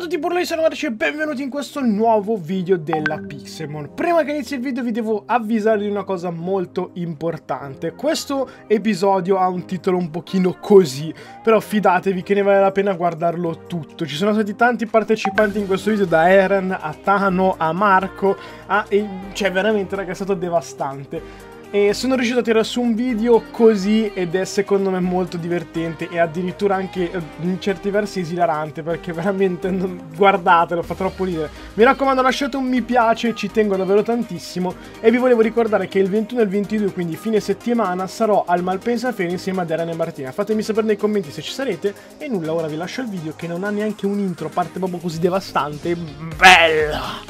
Ciao a tutti burloni salvarci e benvenuti in questo nuovo video della Pixelmon. Prima che inizi il video vi devo avvisare di una cosa molto importante. Questo episodio ha un titolo un pochino così, però fidatevi che ne vale la pena guardarlo tutto. Ci sono stati tanti partecipanti in questo video, da Eren a Tano a Marco, a... cioè veramente raga è stato devastante e sono riuscito a tirare su un video così ed è secondo me molto divertente e addirittura anche eh, in certi versi esilarante perché veramente non... guardatelo, fa troppo ridere. Mi raccomando lasciate un mi piace, ci tengo davvero tantissimo e vi volevo ricordare che il 21 e il 22, quindi fine settimana, sarò al Malpensa Feria insieme ad Erane e Martina. Fatemi sapere nei commenti se ci sarete e nulla, ora vi lascio il video che non ha neanche un intro, parte proprio così devastante, bella!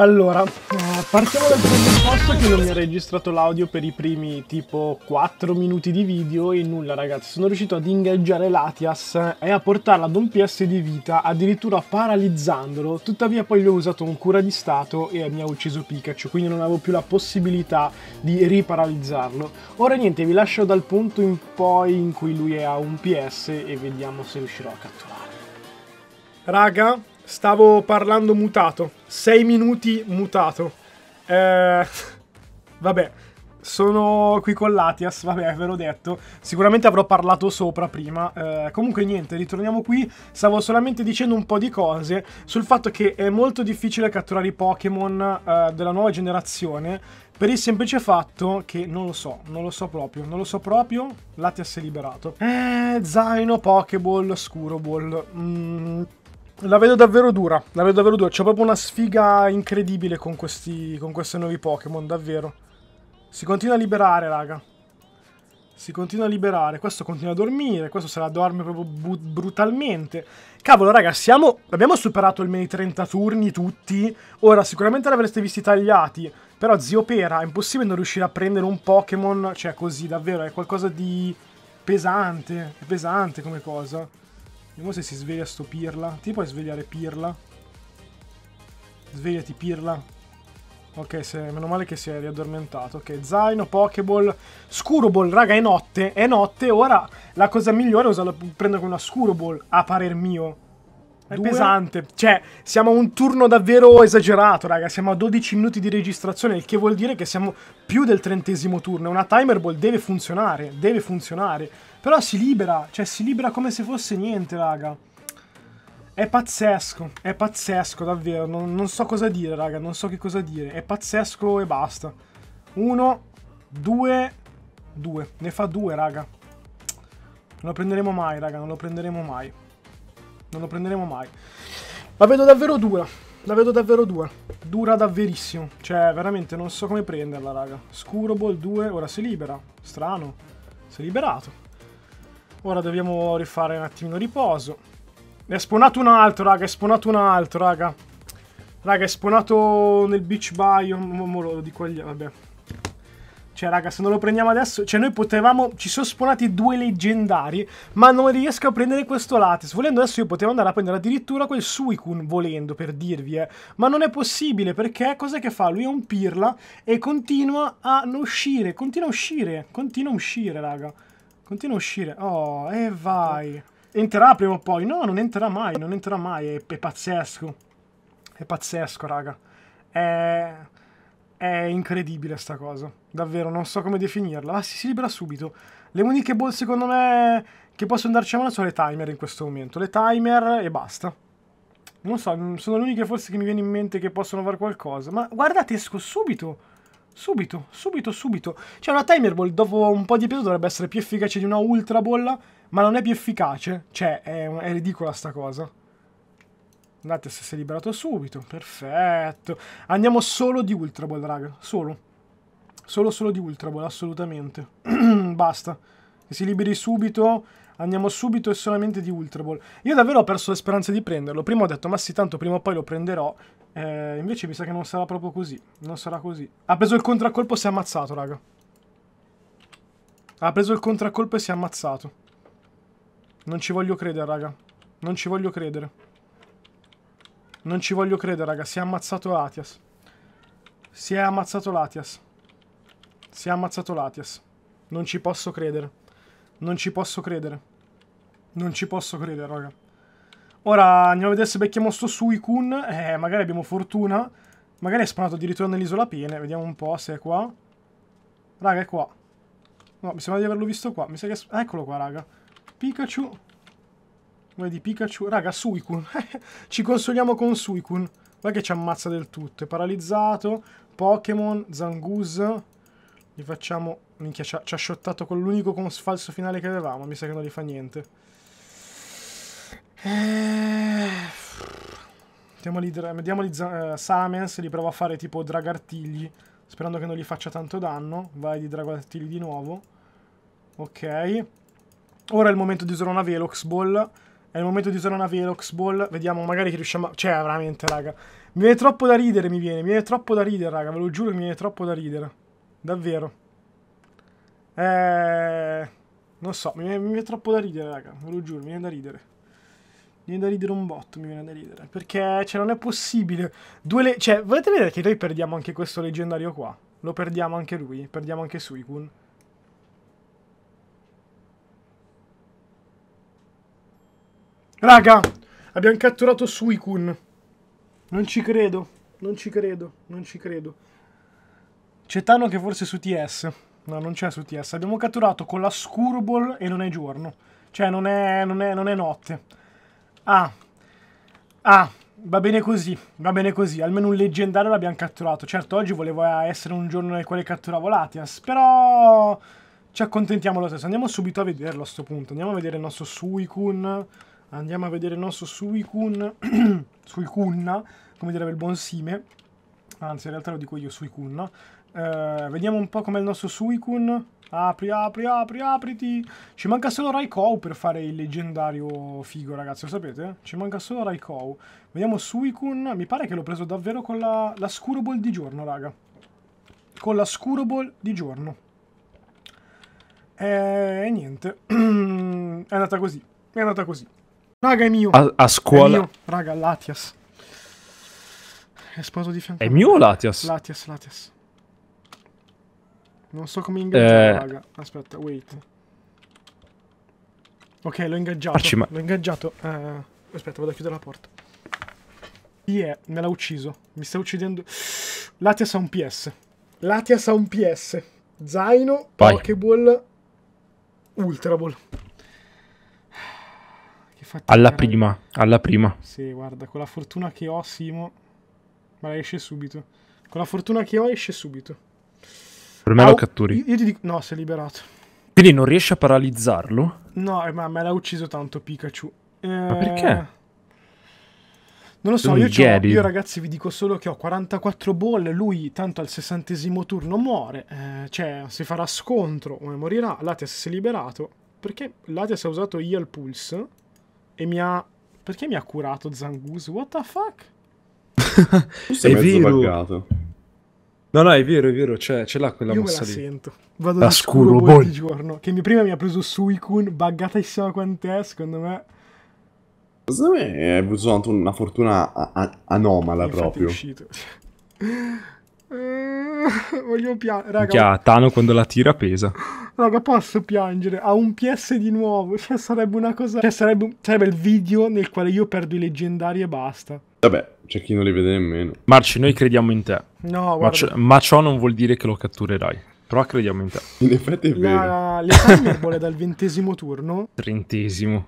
Allora, eh, partiamo dal primo posto che non mi ha registrato l'audio per i primi tipo 4 minuti di video e nulla ragazzi, sono riuscito ad ingaggiare l'Atias e a portarla ad un PS di vita, addirittura paralizzandolo, tuttavia poi lui ha usato un cura di stato e mi ha ucciso Pikachu, quindi non avevo più la possibilità di riparalizzarlo. Ora niente, vi lascio dal punto in poi in cui lui è a un PS e vediamo se riuscirò a catturarlo. Raga, Stavo parlando mutato. 6 minuti mutato. Eh, vabbè, sono qui con l'Atias, vabbè, ve l'ho detto. Sicuramente avrò parlato sopra prima. Eh, comunque niente, ritorniamo qui. Stavo solamente dicendo un po' di cose sul fatto che è molto difficile catturare i Pokémon eh, della nuova generazione per il semplice fatto che non lo so, non lo so proprio, non lo so proprio, l'Atias è liberato. Eh, zaino, Pokéball, Scuroball. Mmm... La vedo davvero dura, la vedo davvero dura. C'è proprio una sfiga incredibile con questi, con questi nuovi Pokémon, davvero. Si continua a liberare, raga. Si continua a liberare. Questo continua a dormire, questo se la dorme proprio brutalmente. Cavolo, raga, siamo... Abbiamo superato almeno i 30 turni tutti. Ora, sicuramente l'avreste visti tagliati. Però, zio Pera, è impossibile non riuscire a prendere un Pokémon... Cioè, così, davvero, è qualcosa di... Pesante, è pesante come cosa. Vediamo se si sveglia sto Pirla. Ti puoi svegliare Pirla? Svegliati Pirla. Ok, se, meno male che si è riaddormentato. Ok, zaino, pokeball, Scuroball. Raga, è notte, è notte. Ora la cosa migliore è usarla, prendere una Scuroball, a parer mio. È Due. pesante. Cioè, siamo a un turno davvero esagerato, raga. Siamo a 12 minuti di registrazione, il che vuol dire che siamo più del trentesimo turno. Una timer ball deve funzionare, deve funzionare. Però si libera, cioè si libera come se fosse niente, raga. È pazzesco, è pazzesco davvero, non, non so cosa dire, raga, non so che cosa dire. È pazzesco e basta. Uno, due, due. Ne fa due, raga. Non lo prenderemo mai, raga, non lo prenderemo mai. Non lo prenderemo mai. La vedo davvero dura. La vedo davvero dura. Dura davverissimo. Cioè, veramente non so come prenderla, raga. Scuro ball 2, ora si libera. Strano. Si è liberato. Ora dobbiamo rifare un attimino riposo. Ne è spawnato un altro, raga. È spawnato un altro, raga. Raga, è spawnato nel beach biome. Mo, mo lo dico agli... Vabbè. Cioè, raga, se non lo prendiamo adesso... Cioè, noi potevamo... Ci sono spawnati due leggendari, ma non riesco a prendere questo latex. Volendo adesso io potevo andare a prendere addirittura quel Suicune, volendo, per dirvi, eh. Ma non è possibile, perché cos'è che fa? Lui è un pirla e continua a non uscire. Continua a uscire. Continua a uscire, raga. Continua a uscire. Oh, e vai. Entrerà prima o poi. No, non entrerà mai, non entrerà mai. È, è pazzesco. È pazzesco, raga. È... È incredibile sta cosa. Davvero, non so come definirla. Ah, si, si libera subito. Le uniche ball, secondo me, che possono darci a mano sono le timer in questo momento. Le timer e basta. Non so, sono le uniche forse che mi viene in mente che possono fare qualcosa. Ma guardate, esco subito. Subito, subito, subito. Cioè una Timer Ball dopo un po' di peso dovrebbe essere più efficace di una Ultra Ball, ma non è più efficace. Cioè, è, è ridicola sta cosa. Andate se si è liberato subito, perfetto. Andiamo solo di Ultra Ball, raga, solo. Solo solo di Ultra Ball, assolutamente. Basta. Che si liberi subito, andiamo subito e solamente di Ultra Ball. Io davvero ho perso le speranze di prenderlo. Prima ho detto, ma sì, tanto prima o poi lo prenderò. Eh, invece mi sa che non sarà proprio così. Non sarà così. Ha preso il contraccolpo e si è ammazzato, raga. Ha preso il contraccolpo e si è ammazzato. Non ci voglio credere, raga. Non ci voglio credere. Non ci voglio credere, raga. Si è ammazzato Latias. Si è ammazzato Latias. Si è ammazzato Latias. Non ci posso credere. Non ci posso credere. Non ci posso credere, raga. Ora andiamo a vedere se becchiamo sto Suicun. Eh, magari abbiamo fortuna. Magari è spawnato addirittura nell'isola piena. Vediamo un po' se è qua. Raga, è qua. No, mi sembra di averlo visto qua. Mi sa che... Eccolo qua, raga. Pikachu. di Pikachu. Raga, Suicun. Ci consoliamo con Suicun. Guarda che ci ammazza del tutto. È paralizzato. Pokémon, Zangoose. Gli facciamo... Minchia, ci ha, ci ha shottato con l'unico falso finale che avevamo. Mi sa che non gli fa niente. Eh... Diamogli, diamogli uh, eh, Samens, li provo a fare tipo Dragartigli, sperando che non gli faccia tanto danno. Vai di Dragartigli di nuovo. Ok. Ora è il momento di usare una Velox Ball. È il momento di usare una Velox Ball. Vediamo, magari che riusciamo a... Cioè, veramente, raga. Mi viene troppo da ridere, mi viene. Mi viene troppo da ridere, raga. Ve lo giuro, mi viene troppo da ridere. Davvero. Eh... Non so, mi viene, mi viene troppo da ridere, raga. Ve lo giuro, mi viene da ridere. Mi viene da ridere un botto, mi viene da ridere. Perché, cioè, non è possibile. Due le... Cioè, volete vedere che noi perdiamo anche questo leggendario qua? Lo perdiamo anche lui, perdiamo anche Suicune. Raga, abbiamo catturato Suicune. Non ci credo, non ci credo, non ci credo. C'è Tano che forse è su TS. No, non c'è su TS. Abbiamo catturato con la Scurball e non è giorno. Cioè, non è, non è, non è notte. Ah. Ah. Va bene così, va bene così, almeno un leggendario l'abbiamo catturato. Certo, oggi voleva eh, essere un giorno nel quale catturavo l'Atias, però ci accontentiamo lo stesso. Andiamo subito a vederlo a sto punto, andiamo a vedere il nostro Suicun, andiamo a vedere il nostro Suicun, Suicunna, come direbbe il buon Sime. Anzi, in realtà lo dico io, Suicunna. Eh, vediamo un po' com'è il nostro Suicun. Apri, apri, apri, apriti. Ci manca solo Raikou per fare il leggendario figo, ragazzi, lo sapete? Ci manca solo Raikou. Vediamo Suicun. Mi pare che l'ho preso davvero con la, la Scuro Ball di giorno, raga. Con la Scuro Ball di giorno. Eh, e niente. è andata così. È andata così. Raga, è mio. A, a scuola. È mio. Raga, Latias. È sposo di fianco. È mio o Latias? Latias, Latias. Non so come ingaggiare, eh... raga. Aspetta, wait. Ok, l'ho ingaggiato. Arci, L'ho ingaggiato. Uh, aspetta, vado a chiudere la porta. Yeah, me l'ha ucciso. Mi sta uccidendo. Latias ha un PS. Latias ha un PS. Zaino, Vai. Pokéball, Ultra Ball. alla prima, alla prima. Sì, guarda, con la fortuna che ho, Simo. Ma esce subito. Con la fortuna che ho, esce subito. Per me ah, lo oh, catturi. Io ti dico, no, si è liberato. Quindi non riesce a paralizzarlo? No, eh, ma me l'ha ucciso tanto Pikachu. Eh... Ma perché? Non lo so, io, io, ragazzi vi dico solo che ho 44 ball, lui tanto al sessantesimo turno muore, eh, cioè si farà scontro, o eh, morirà, Latias si è liberato, perché Latias ha usato io il pulse e mi ha... perché mi ha curato Zangus? What the fuck? tu sei mezzo buggato. No, no, è vero, è vero, c'è, ce l'ha quella Io mossa lì. Io me la lì. sento. Vado da scuro boy di giorno. Che mi, prima mi ha preso Suicune, buggata chissà quant'è, secondo me. Secondo me è avuto una fortuna a- a- anomala Infatti proprio. È uscito. Mm. voglio piangere, raga. Chia, Tano quando la tira pesa. Raga, posso piangere? Ha un PS di nuovo. Cioè, sarebbe una cosa... Cioè, sarebbe, sarebbe il video nel quale io perdo i leggendari e basta. Vabbè, c'è chi non li vede nemmeno. Marci, noi crediamo in te. No, guarda. Ma, ma ciò non vuol dire che lo catturerai. Però crediamo in te. In effetti è vero. La, le vuole dal ventesimo turno. Trentesimo.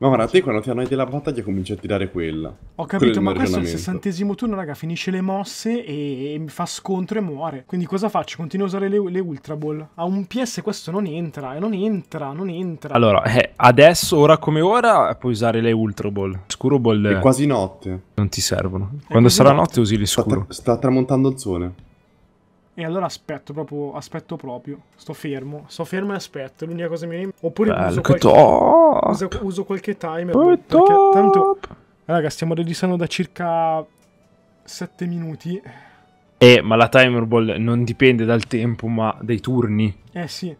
Ma guarda, te quando ti hanno idea la battaglia cominci a tirare quella. Ho capito, ma questo è il sessantesimo turno, raga, finisce le mosse e, e, mi fa scontro e muore. Quindi cosa faccio? Continuo a usare le, le Ultra Ball. A un PS questo non entra, eh, non entra, non entra. Allora, eh, adesso, ora come ora, puoi usare le Ultra Ball. Scuro Ball... È quasi notte. Non ti servono. È Quando sarà notte. notte usi le scuro. Sta, tra sta tramontando il sole. E allora aspetto proprio, aspetto proprio. Sto fermo, sto fermo e aspetto. L'unica cosa che mi viene. Oppure Bello, uso, qualche, uso, uso, qualche timer. Boh, perché tanto. Raga, stiamo registrando da circa 7 minuti. Eh, ma la timer ball non dipende dal tempo, ma dai turni. Eh sì.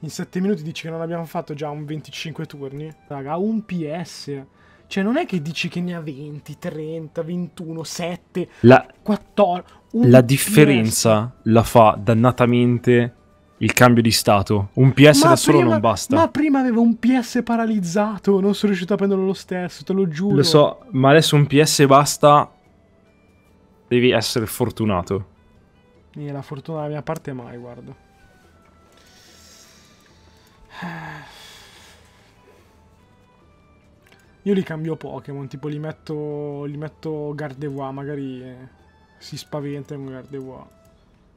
In 7 minuti dici che non abbiamo fatto già un 25 turni. Raga, un PS. Cioè, non è che dici che ne ha 20, 30, 21, 7, la... 14 la differenza PS. la fa dannatamente il cambio di stato. Un PS ma da solo prima, non basta. Ma prima avevo un PS paralizzato, non sono riuscito a prenderlo lo stesso, te lo giuro. Lo so, ma adesso un PS basta. Devi essere fortunato. E la fortuna dalla mia parte mai, guardo. Io li cambio Pokémon, tipo li metto, li metto Gardevoir, magari... Eh si spaventa e magari devo...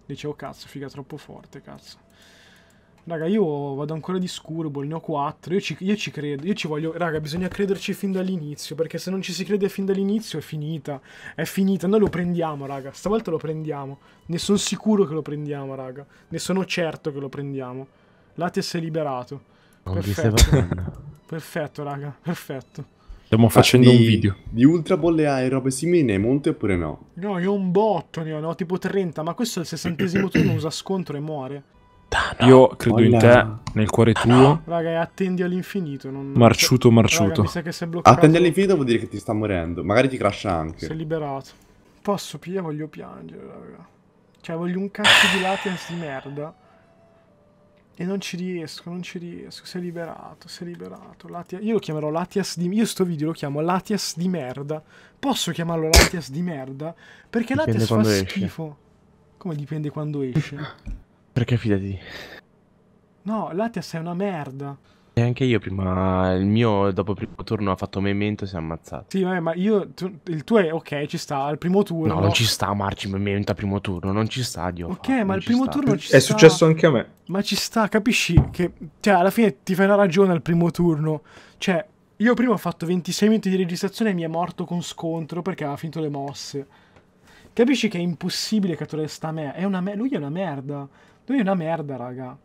Dicevo, oh, cazzo, figa troppo forte, cazzo. Raga, io vado ancora di Scurbol, ne ho 4. Io ci, io ci, credo, io ci voglio. Raga, bisogna crederci fin dall'inizio. Perché se non ci si crede fin dall'inizio è finita. È finita. Noi lo prendiamo, raga. Stavolta lo prendiamo. Ne sono sicuro che lo prendiamo, raga. Ne sono certo che lo prendiamo. Latte si è liberato. Non perfetto. Perfetto, raga. Perfetto. Stiamo ah, facendo di, un video. Di Ultra Bolle A e robe simili ne monte oppure no? No, io ho un botto ne ho, no, tipo 30, ma questo è il sessantesimo turno, usa scontro e muore. Da, Io credo Olla. in te, nel cuore da, tuo. No. Raga, attendi all'infinito. Non... Marciuto, marciuto. Raga, attendi all'infinito vuol dire che ti sta morendo. Magari ti crasha anche. Sei liberato. Posso, pia, voglio piangere, raga. Cioè, voglio un cazzo di latency di merda. E non ci riesco, non ci riesco. Si è liberato, si è liberato. Latia... Io lo chiamerò Latias di... Io sto video lo chiamo Latias di merda. Posso chiamarlo Latias di merda? Perché dipende Latias fa schifo. Come dipende quando esce? Perché fidati. No, Latias è una merda. E anche io prima, il mio dopo il primo turno ha fatto memento e si è ammazzato. Sì, vabbè, ma io, tu, il tuo è ok, ci sta, al primo turno. No, non ci sta Marci memento al primo turno, non ci sta Dio. Ok, fa, ma al primo sta. turno ci è sta. È successo anche a me. Ma ci sta, capisci? Che, cioè, alla fine ti fai una ragione al primo turno. Cioè, io prima ho fatto 26 minuti di registrazione e mi è morto con scontro perché aveva finito le mosse. Capisci che è impossibile catturare a me? È una me- lui è una merda. Lui è una merda, raga.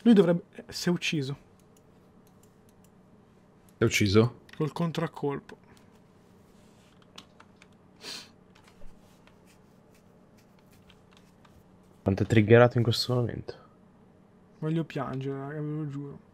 Lui dovrebbe... Eh, si è ucciso. L'hai ucciso? Col contraccolpo. Quanto è triggerato in questo momento? Voglio piangere, raga, ve lo giuro.